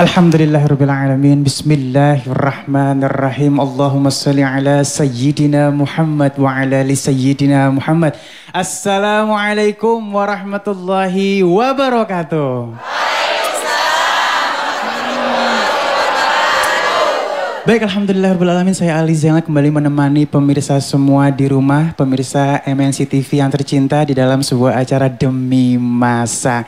Alhamdulillahirrabbilalamin Bismillahirrahmanirrahim Allahumma salli ala Sayyidina Muhammad Wa ala li Sayyidina Muhammad Assalamualaikum warahmatullahi wabarakatuh Baik, Alhamdulillah Alamin, saya Ali Zainal kembali menemani pemirsa semua di rumah, pemirsa MNC TV yang tercinta di dalam sebuah acara Demi Masa.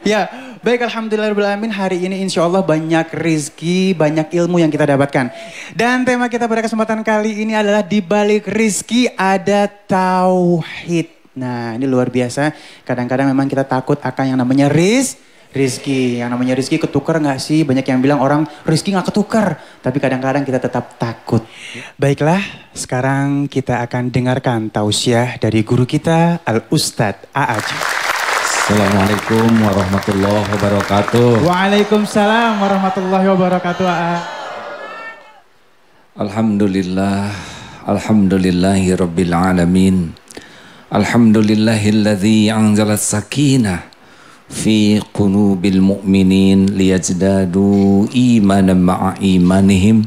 Ya, baik Alhamdulillahirrahmanirrahim. Hari ini insya Allah banyak rizki, banyak ilmu yang kita dapatkan. Dan tema kita pada kesempatan kali ini adalah di balik rizki ada tauhid. Nah ini luar biasa. Kadang-kadang memang kita takut akan yang namanya riz, rizki. Yang namanya rizki ketukar nggak sih? Banyak yang bilang orang rizki nggak ketukar. Tapi kadang-kadang kita tetap takut. Baiklah, sekarang kita akan dengarkan tausiah dari guru kita Al-Ustadz Aaj. Assalamualaikum warahmatullahi wabarakatuh. Waalaikumsalam warahmatullahi wabarakatuh. Alhamdulillah, alhamdulillahi rabbil alamin. Alhamdulillahilladzi anzalat sakinah fi qunubil mu'minin liyajdadu imanan ma'a imanihim.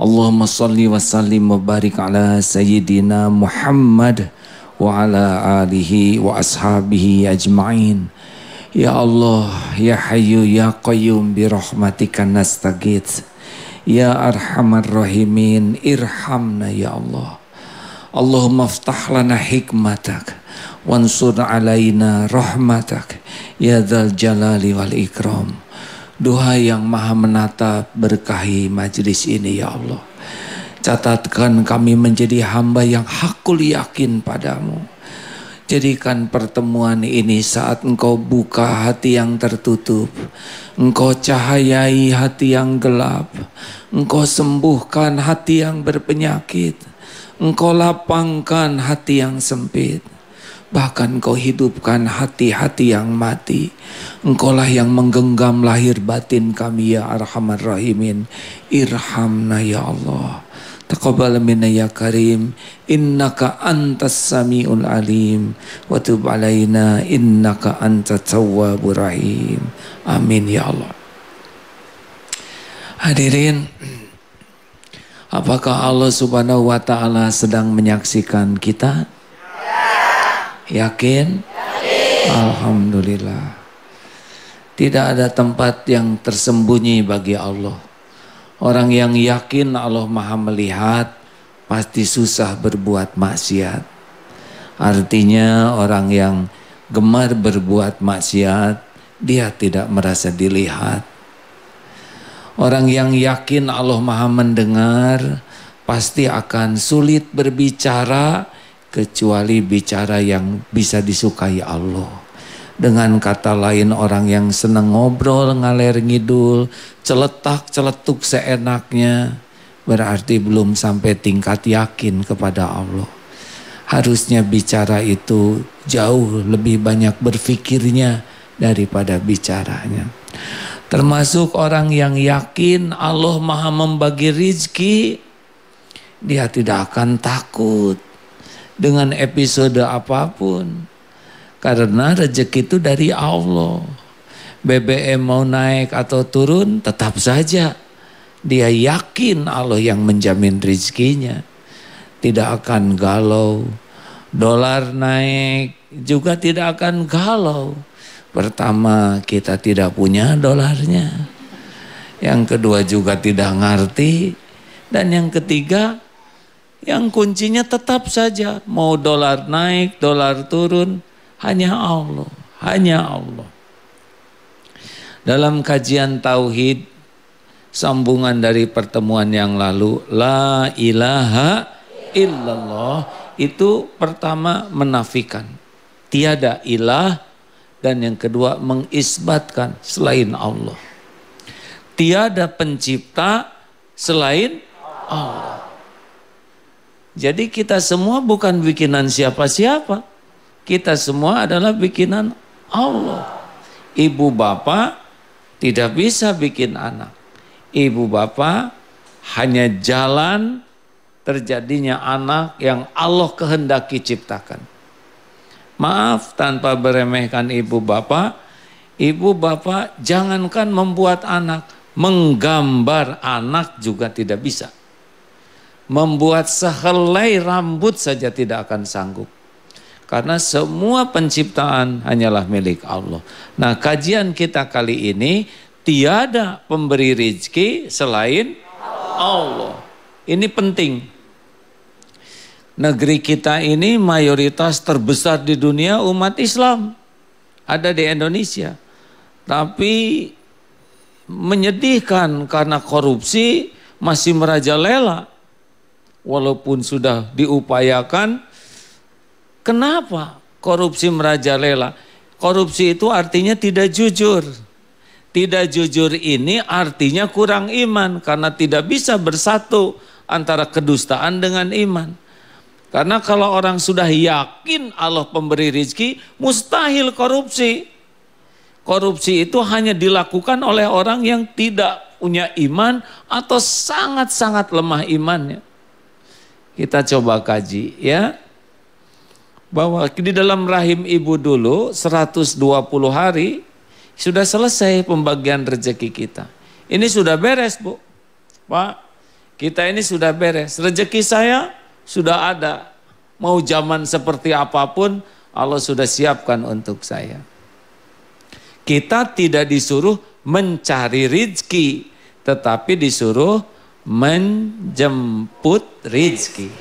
Allahumma salli wa sallim wa barik ala sayyidina Muhammad wa ala alihi wa ashabihi ajma'in. Ya Allah, Ya Hayyu Ya Qayyum bi rahmatika Ya Arhamar Rahimin, irhamna Ya Allah. Allahumma aftah lana hikmatak wansur alaina rahmatak ya Dhal jalali wal ikram. Doa yang maha menata berkahi majlis ini ya Allah. Catatkan kami menjadi hamba yang hakul yakin padamu. Jadikan pertemuan ini saat engkau buka hati yang tertutup. Engkau cahayai hati yang gelap. Engkau sembuhkan hati yang berpenyakit. Engkau lapangkan hati yang sempit. Bahkan engkau hidupkan hati-hati yang mati. Engkaulah yang menggenggam lahir batin kami ya Arhamar Rahimin. Irhamna ya Allah. Taqabbal minna ya karim innaka antas samiul alim wa tub alaina innaka antat tawwabur rahim. Amin ya Allah. Hadirin, apakah Allah Subhanahu wa taala sedang menyaksikan kita? Ya. Yakin? Yakin. Alhamdulillah. Tidak ada tempat yang tersembunyi bagi Allah Orang yang yakin Allah maha melihat pasti susah berbuat maksiat. Artinya orang yang gemar berbuat maksiat, dia tidak merasa dilihat. Orang yang yakin Allah maha mendengar, pasti akan sulit berbicara kecuali bicara yang bisa disukai Allah. Dengan kata lain orang yang senang ngobrol, ngaler ngidul, celetak, celetuk seenaknya. Berarti belum sampai tingkat yakin kepada Allah. Harusnya bicara itu jauh lebih banyak berfikirnya daripada bicaranya. Termasuk orang yang yakin Allah maha membagi rizki, dia tidak akan takut dengan episode apapun karena rezeki itu dari Allah. BBM mau naik atau turun tetap saja dia yakin Allah yang menjamin rezekinya. Tidak akan galau. Dolar naik juga tidak akan galau. Pertama kita tidak punya dolarnya. Yang kedua juga tidak ngerti. Dan yang ketiga yang kuncinya tetap saja. Mau dolar naik, dolar turun. Hanya Allah, hanya Allah. Dalam kajian tauhid sambungan dari pertemuan yang lalu la ilaha illallah itu pertama menafikan tiada ilah dan yang kedua mengisbatkan selain Allah tiada pencipta selain Allah jadi kita semua bukan bikinan siapa-siapa kita semua adalah bikinan Allah. Ibu bapak tidak bisa bikin anak. Ibu bapak hanya jalan terjadinya anak yang Allah kehendaki ciptakan. Maaf tanpa beremehkan ibu bapak, ibu bapak jangankan membuat anak, menggambar anak juga tidak bisa. Membuat sehelai rambut saja tidak akan sanggup. Karena semua penciptaan hanyalah milik Allah. Nah kajian kita kali ini tiada pemberi rizki selain Allah. Ini penting negeri kita ini mayoritas terbesar di dunia umat Islam ada di Indonesia. Tapi menyedihkan karena korupsi masih merajalela. Walaupun sudah diupayakan Kenapa korupsi merajalela? Korupsi itu artinya tidak jujur. Tidak jujur ini artinya kurang iman karena tidak bisa bersatu antara kedustaan dengan iman. Karena kalau orang sudah yakin Allah pemberi rizki, mustahil korupsi. Korupsi itu hanya dilakukan oleh orang yang tidak punya iman atau sangat-sangat lemah imannya. Kita coba kaji ya bahwa di dalam rahim ibu dulu 120 hari sudah selesai pembagian rezeki kita. Ini sudah beres, Bu. Pak, kita ini sudah beres. Rezeki saya sudah ada. Mau zaman seperti apapun, Allah sudah siapkan untuk saya. Kita tidak disuruh mencari rezeki tetapi disuruh menjemput rezeki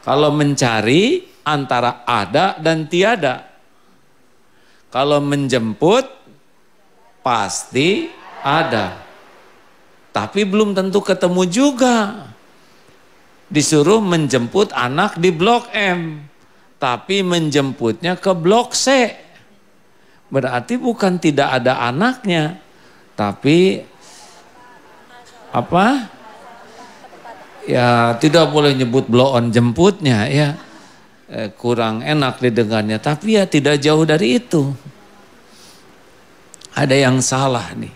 Kalau mencari, antara ada dan tiada. Kalau menjemput pasti ada. Tapi belum tentu ketemu juga. Disuruh menjemput anak di blok M, tapi menjemputnya ke blok C. Berarti bukan tidak ada anaknya, tapi apa? Ya tidak boleh nyebut blok on jemputnya ya eh, kurang enak didengarnya, tapi ya tidak jauh dari itu. Ada yang salah nih.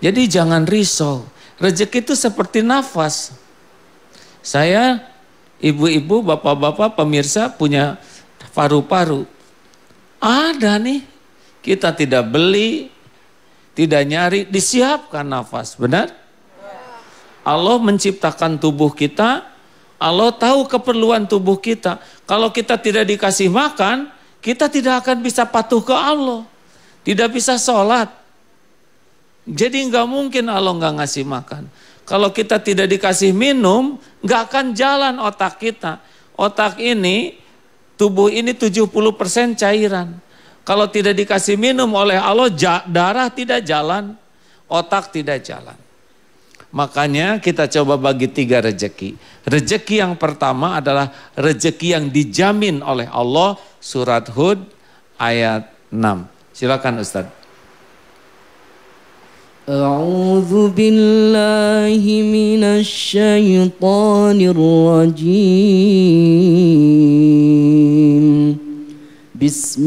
Jadi jangan risau. Rezeki itu seperti nafas. Saya ibu-ibu, bapak-bapak, pemirsa punya paru-paru. Ada nih. Kita tidak beli, tidak nyari, disiapkan nafas, benar? Ya. Allah menciptakan tubuh kita Allah tahu keperluan tubuh kita. Kalau kita tidak dikasih makan, kita tidak akan bisa patuh ke Allah. Tidak bisa sholat. Jadi nggak mungkin Allah nggak ngasih makan. Kalau kita tidak dikasih minum, nggak akan jalan otak kita. Otak ini, tubuh ini 70% cairan. Kalau tidak dikasih minum oleh Allah, darah tidak jalan, otak tidak jalan. Makanya kita coba bagi tiga rejeki. Rejeki yang pertama adalah rejeki yang dijamin oleh Allah. Surat Hud ayat 6. Silakan Ustaz. أعوذ بالله من الشيطان الرجيم بسم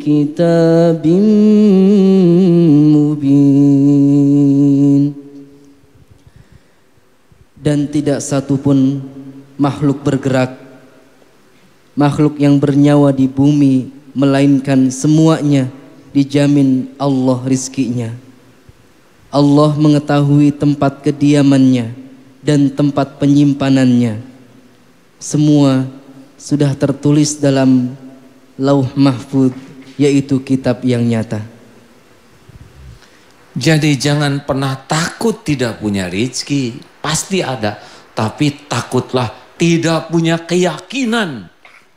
كتاب مبين dan tidak satu pun makhluk bergerak makhluk yang bernyawa di bumi melainkan semuanya dijamin Allah rizkinya Allah mengetahui tempat kediamannya dan tempat penyimpanannya semua sudah tertulis dalam lauh mahfud yaitu kitab yang nyata. Jadi jangan pernah takut tidak punya rezeki, pasti ada. Tapi takutlah tidak punya keyakinan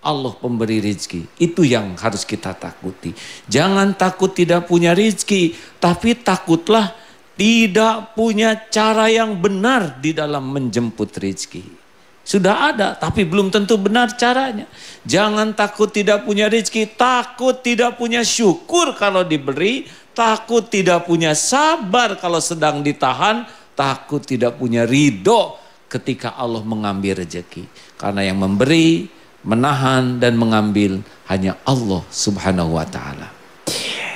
Allah pemberi rezeki. Itu yang harus kita takuti. Jangan takut tidak punya rezeki, tapi takutlah tidak punya cara yang benar di dalam menjemput rezeki. Sudah ada, tapi belum tentu benar caranya. Jangan takut tidak punya rezeki, takut tidak punya syukur kalau diberi, takut tidak punya sabar kalau sedang ditahan, takut tidak punya ridho ketika Allah mengambil rezeki. Karena yang memberi, menahan, dan mengambil hanya Allah subhanahu wa ta'ala.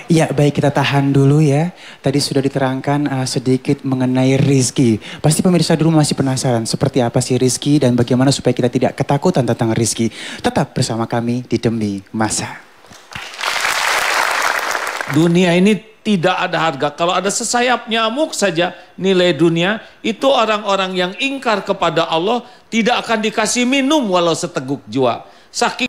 Ya baik kita tahan dulu ya. Tadi sudah diterangkan uh, sedikit mengenai Rizky. Pasti pemirsa dulu masih penasaran seperti apa sih Rizky dan bagaimana supaya kita tidak ketakutan tentang Rizky. Tetap bersama kami di Demi Masa. Dunia ini tidak ada harga. Kalau ada sesayap nyamuk saja nilai dunia, itu orang-orang yang ingkar kepada Allah tidak akan dikasih minum walau seteguk jua. Saking